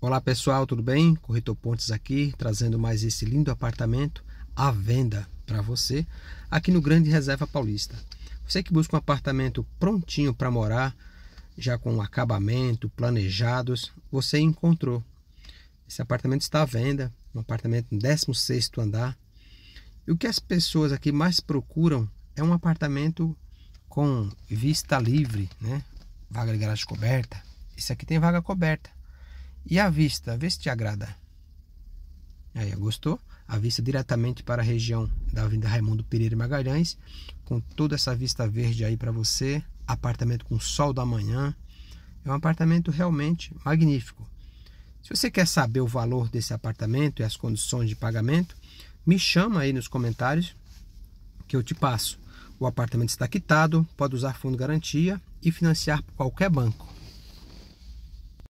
Olá pessoal, tudo bem? Corretor Pontes aqui, trazendo mais esse lindo apartamento à venda para você aqui no Grande Reserva Paulista. Você que busca um apartamento prontinho para morar, já com acabamento, planejados, você encontrou. Esse apartamento está à venda, um apartamento no 16º andar. E o que as pessoas aqui mais procuram é um apartamento com vista livre, né? Vaga de garagem coberta. Esse aqui tem vaga coberta e a vista, vê se te agrada. Aí, gostou? A vista diretamente para a região da Avenida Raimundo Pereira e Magalhães, com toda essa vista verde aí para você, apartamento com sol da manhã. É um apartamento realmente magnífico. Se você quer saber o valor desse apartamento e as condições de pagamento, me chama aí nos comentários que eu te passo. O apartamento está quitado, pode usar fundo garantia e financiar por qualquer banco.